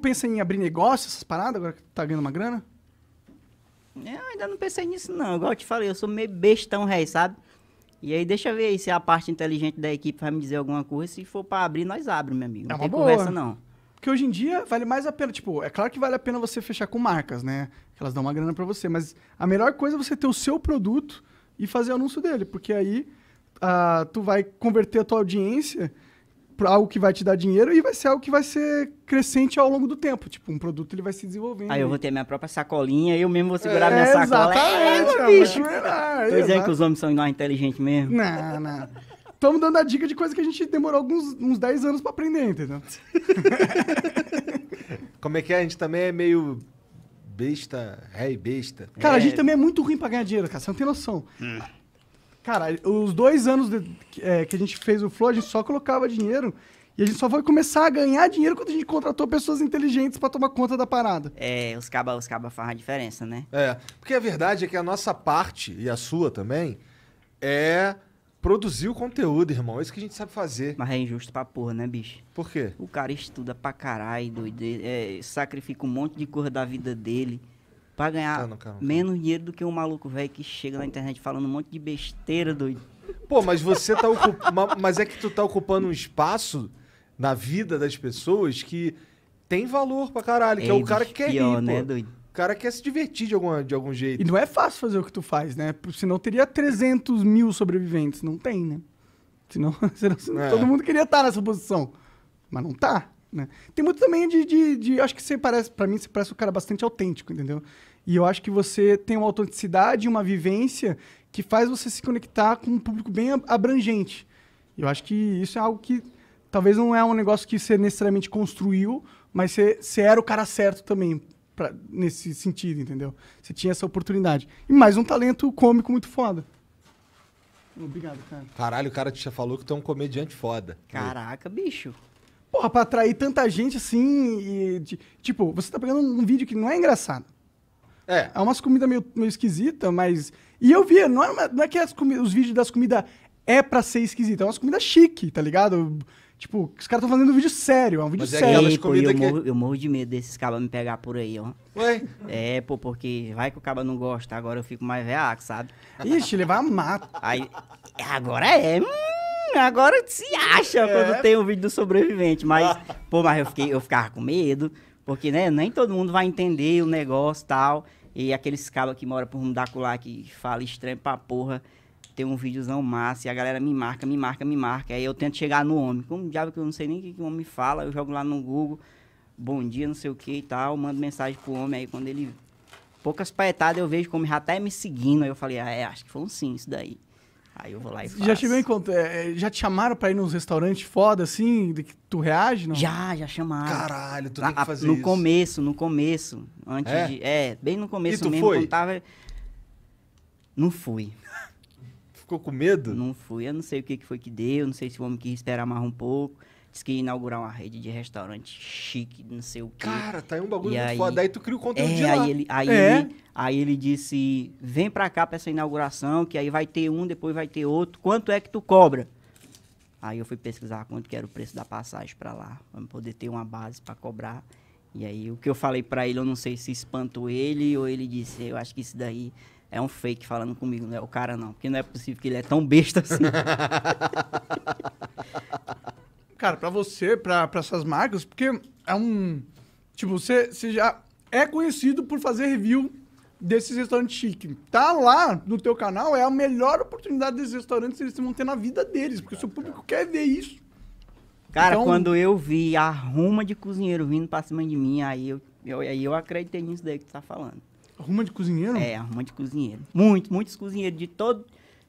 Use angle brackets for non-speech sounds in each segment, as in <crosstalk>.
pensa em abrir negócio, essas paradas, agora que tá ganhando uma grana? É, eu ainda não pensei nisso, não. Igual eu te falei, eu sou meio bestão, rei, sabe? E aí deixa eu ver aí se a parte inteligente da equipe vai me dizer alguma coisa. Se for para abrir, nós abrimos, meu amigo. Não é tem boa. conversa, não. Porque hoje em dia vale mais a pena, tipo, é claro que vale a pena você fechar com marcas, né? Que elas dão uma grana para você, mas a melhor coisa é você ter o seu produto e fazer o anúncio dele, porque aí ah, tu vai converter a tua audiência algo que vai te dar dinheiro e vai ser algo que vai ser crescente ao longo do tempo. Tipo, um produto ele vai se desenvolvendo. Aí eu vou ter minha própria sacolinha, eu mesmo vou segurar é, minha sacola. É, exatamente, é, bicho. É, pois é, que os homens são não inteligentes mesmo. Não, não. Estamos dando a dica de coisa que a gente demorou alguns uns 10 anos para aprender, entendeu? <laughs> Como é que é? A gente também é meio besta, rei besta. Cara, é. a gente também é muito ruim pra ganhar dinheiro, cara. Você não tem noção. Hum. Cara, os dois anos de, é, que a gente fez o Flow, a gente só colocava dinheiro e a gente só foi começar a ganhar dinheiro quando a gente contratou pessoas inteligentes para tomar conta da parada. É, os cabas os caba fazem a diferença, né? É, porque a verdade é que a nossa parte, e a sua também, é produzir o conteúdo, irmão. É isso que a gente sabe fazer. Mas é injusto pra porra, né, bicho? Por quê? O cara estuda pra caralho, doido. É, sacrifica um monte de coisa da vida dele para ganhar tá tá. menos dinheiro do que um maluco velho que chega na internet falando um monte de besteira, doido. Pô, mas você tá ocupando. <laughs> mas é que tu tá ocupando um espaço na vida das pessoas que tem valor pra caralho. Que é, é o cara que quer pior, ir, né, doido? O cara quer se divertir de, alguma, de algum jeito. E não é fácil fazer o que tu faz, né? Senão teria 300 mil sobreviventes. Não tem, né? Senão, <laughs> senão, senão é. todo mundo queria estar tá nessa posição. Mas não tá. Né? Tem muito também de, de, de, Acho que você parece, para mim, você parece um cara bastante autêntico, entendeu? E eu acho que você tem uma autenticidade e uma vivência que faz você se conectar com um público bem abrangente. Eu acho que isso é algo que talvez não é um negócio que você necessariamente construiu, mas você, você era o cara certo também pra, nesse sentido, entendeu? Você tinha essa oportunidade. E mais um talento cômico muito foda. Obrigado, cara. Caralho, o cara te já falou que tu é um comediante foda. Caraca, bicho. Porra, pra atrair tanta gente assim e. de- Tipo, você tá pegando um vídeo que não é engraçado. É. É umas comidas meio, meio esquisita, mas. E eu via, não é, uma- não é que as comi- os vídeos das comidas é pra ser esquisita, é umas comidas chique, tá ligado? Tipo, os caras estão fazendo um vídeo sério, é um vídeo Mas é sério. aquelas pô, eu, que- morro, eu morro de medo desses cabas me pegar por aí, ó. Ué, É, pô, porque vai que o caba não gosta, agora eu fico mais veaco, sabe? Ixi, levar a mata. Aí, agora é, hum, agora se acha é. quando tem um vídeo do sobrevivente. Mas, <laughs> pô, mas eu, fiquei, eu ficava com medo, porque, né, nem todo mundo vai entender o negócio e tal. E aqueles cabos que mora por um Mundaculá, que fala estranho pra porra, tem um vídeozão massa, e a galera me marca, me marca, me marca. Aí eu tento chegar no homem. Como diabo que eu não sei nem o que, que o homem fala, eu jogo lá no Google, bom dia, não sei o que e tal, mando mensagem pro homem aí quando ele poucas paetadas eu vejo como já tá me seguindo. Aí eu falei, ah, é, acho que foi um sim isso daí. Aí eu vou lá e faço. Já te conta, é, é, já te chamaram pra ir nos restaurantes foda, assim, que tu reage, não? Já, já chamaram. Caralho, tu ah, tem que fazer no isso. No começo, no começo. Antes é? de. É, bem no começo e tu mesmo. Foi? Tava... Não fui. Ficou com medo? Não fui. Eu não sei o que, que foi que deu, não sei se o homem quis esperar mais um pouco. Diz que ia inaugurar uma rede de restaurante chique, não sei o quê. Cara, tá aí um bagulho e muito aí, foda. Aí tu cria o conteúdo é, de lá. Aí ele, aí, é. ele, aí ele disse, vem pra cá pra essa inauguração, que aí vai ter um, depois vai ter outro. Quanto é que tu cobra? Aí eu fui pesquisar quanto que era o preço da passagem para lá, pra poder ter uma base para cobrar. E aí o que eu falei para ele, eu não sei se espantou ele ou ele disse, eu acho que isso daí é um fake falando comigo, não é o cara não, porque não é possível que ele é tão besta assim. <laughs> cara, para você, para essas marcas, porque é um. Tipo, você, você já é conhecido por fazer review desses restaurantes chique. Tá lá no teu canal, é a melhor oportunidade desses restaurantes eles vão ter na vida deles, porque o seu público quer ver isso. Cara, então... quando eu vi a ruma de cozinheiro vindo pra cima de mim, aí eu, eu, aí eu acreditei nisso daí que tu tá falando. Arruma de cozinheiro? É, arruma de cozinheiro. Muito, muitos cozinheiros de todo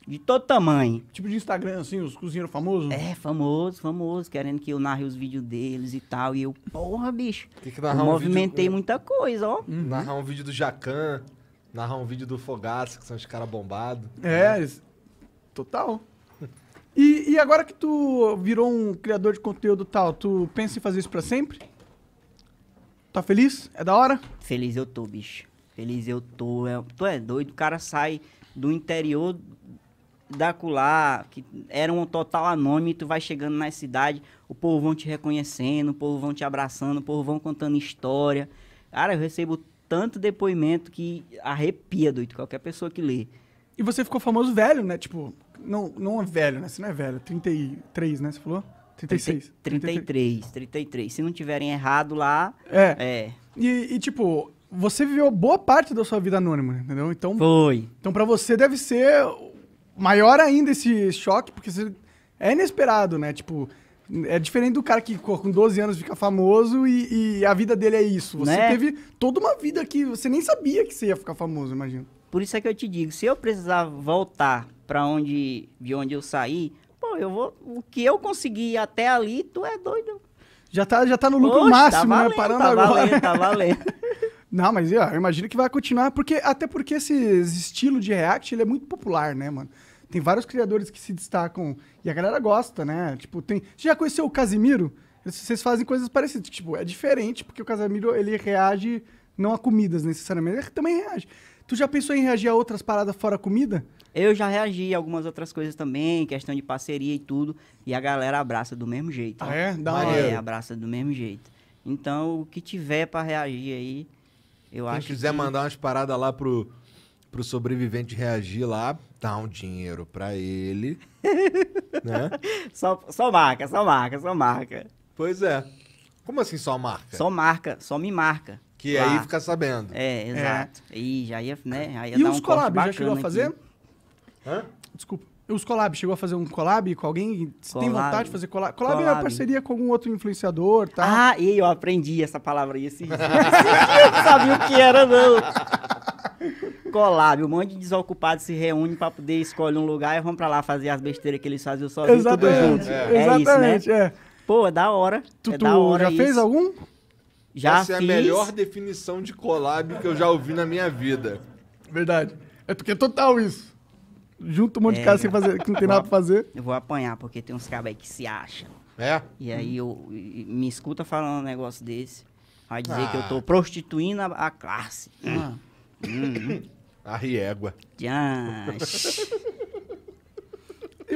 de todo tamanho. Tipo de Instagram, assim, os cozinheiros famosos? É, famoso, famoso, querendo que eu narre os vídeos deles e tal. E eu, porra, bicho. Tem que narrar eu um movimentei vídeo... muita coisa, ó. Uhum. Narrar um vídeo do Jacan, narrar um vídeo do Fogaça, que são os caras bombados. É, né? total. E, e, agora que tu virou um criador de conteúdo tal, tu pensa em fazer isso pra sempre? Tá feliz? É da hora? Feliz eu tô, bicho. Feliz eu tô. eu é, tu é doido, o cara sai do interior daculá, que era um total anônimo, tu vai chegando na cidade, o povo vão te reconhecendo, o povo vão te abraçando, o povo vão contando história. Cara, eu recebo tanto depoimento que arrepia, doido, qualquer pessoa que lê. E você ficou famoso velho, né? Tipo, não, não é velho, né? Você não é velho, 33, é né? Você falou? 36. 33, 33. 33. Se não tiverem errado lá. É. é. E, e, tipo, você viveu boa parte da sua vida anônima, né? entendeu? Então. Foi. Então, pra você deve ser maior ainda esse choque, porque é inesperado, né? Tipo, é diferente do cara que com 12 anos fica famoso e, e a vida dele é isso. Você né? teve toda uma vida que você nem sabia que você ia ficar famoso, imagino. Por isso é que eu te digo, se eu precisar voltar para onde de onde eu saí, pô, eu vou, o que eu consegui até ali, tu é doido. Já tá, já tá no lucro Poxa, tá máximo, tá valendo, né? Parando tá agora. Valendo, tá <laughs> valendo. Não, mas eu imagino que vai continuar, porque até porque esse, estilo de React ele é muito popular, né, mano? Tem vários criadores que se destacam e a galera gosta, né? Tipo, tem. Você já conheceu o Casimiro? Vocês fazem coisas parecidas. Tipo, é diferente, porque o Casimiro ele reage não a comidas necessariamente, ele também reage. Tu já pensou em reagir a outras paradas fora comida? Eu já reagi a algumas outras coisas também, questão de parceria e tudo. E a galera abraça do mesmo jeito. Ah, é? Dá uma É, abraça do mesmo jeito. Então, o que tiver para reagir aí, eu Quem acho quiser que... mandar umas paradas lá pro, pro sobrevivente reagir lá, dá um dinheiro pra ele. <laughs> né? Só, só marca, só marca, só marca. Pois é. Como assim só marca? Só marca, só me marca. Que aí fica sabendo. É, exato. É. E já ia, né? Já ia e dar os um collabs, já chegou a fazer? Hã? Desculpa. Os collabs, chegou a fazer um collab com alguém? Você collab. tem vontade de fazer collab? Collab, collab. é uma parceria com algum outro influenciador, tá? Ah, e eu aprendi essa palavra aí. <laughs> Esse... eu não sabia o que era, não. collab, um monte de desocupados se reúne para poder escolher um lugar e vão para lá fazer as besteiras que eles faziam sozinhos, Exatamente, tudo junto. É, é. Exatamente, isso, né? É. Pô, é da hora. Tu, é da hora já isso. fez algum? Já Essa fiz. é a melhor definição de collab que eu já ouvi na minha vida. Verdade. É porque é total isso junta um monte é, de cara sem fazer, que não tem nada pra fazer. Eu vou apanhar, porque tem uns cabos aí que se acham. É? E aí eu, me escuta falando um negócio desse. Vai dizer ah. que eu ah. tô prostituindo a, a classe. Ah. Hum. hum. A <laughs> riégua. e a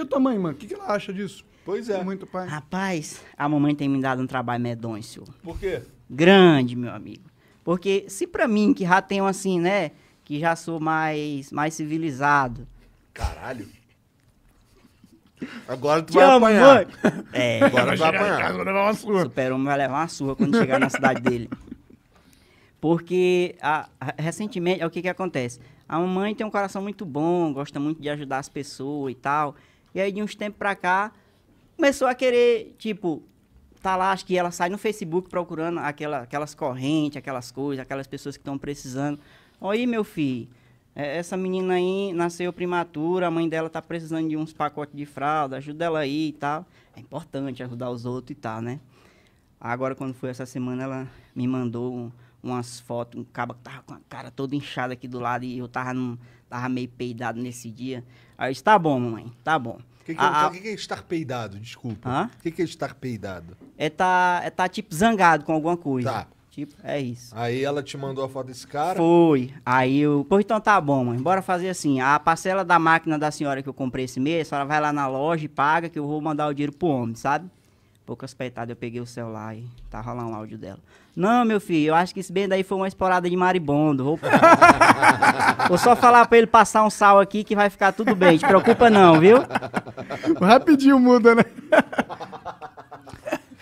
tua mãe, mano? O que, que ela acha disso? Pois é. Muito pai. Rapaz, a mamãe tem me dado um trabalho medonho, senhor. Por quê? Grande, meu amigo. Porque se pra mim, que já tenho assim, né? Que já sou mais, mais civilizado, Caralho. Agora tu Te vai amo, apanhar. mãe. É, Agora tu vai apanhar. Agora levar uma surra. Super-Homem vai levar uma surra quando chegar na cidade dele. Porque a- recentemente, é o que que acontece? A mamãe tem um coração muito bom, gosta muito de ajudar as pessoas e tal. E aí de uns tempos pra cá, começou a querer, tipo, tá lá, acho que ela sai no Facebook procurando aquela, aquelas correntes, aquelas coisas, aquelas pessoas que estão precisando. Oi, meu filho, é, essa menina aí nasceu prematura, a mãe dela tá precisando de uns pacotes de fralda, ajuda ela aí e tal. É importante ajudar os outros e tal, né? Agora, quando foi essa semana, ela me mandou umas fotos, um cabo que tava com a cara toda inchada aqui do lado e eu tava, num, tava meio peidado nesse dia. Aí eu disse, tá bom, mamãe, tá bom. O que, que, é, que, que, é estar peidado? Desculpa. O que, que é estar peidado? É tá, é tá, tipo, zangado com alguma coisa. Tá. Tipo, é isso. Aí ela te mandou a foto desse cara? Foi. Aí eu, pô, então tá bom, mãe. Bora fazer assim. A parcela da máquina da senhora que eu comprei esse mês, a senhora vai lá na loja e paga que eu vou mandar o dinheiro pro homem, sabe? Pouco peitadas, eu peguei o celular e tá rolando o áudio dela. Não, meu filho, eu acho que esse bem daí foi uma esporada de maribondo. Vou, <laughs> vou só falar pra ele passar um sal aqui que vai ficar tudo bem. Te preocupa não, viu? Rapidinho muda, né? <laughs>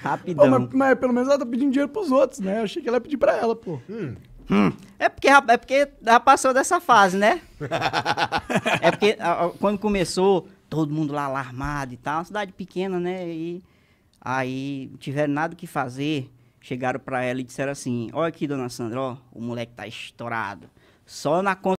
Rapidão. Pô, mas, mas, pelo menos ela tá pedindo dinheiro pros outros, né? Eu achei que ela ia pedir pra ela, pô. Hum. Hum. É porque é porque já passou dessa fase, né? <laughs> é porque quando começou, todo mundo lá alarmado e tal, uma cidade pequena, né? E aí tiveram nada que fazer, chegaram para ela e disseram assim: "Olha aqui, dona Sandra, ó, o moleque tá estourado. Só na conta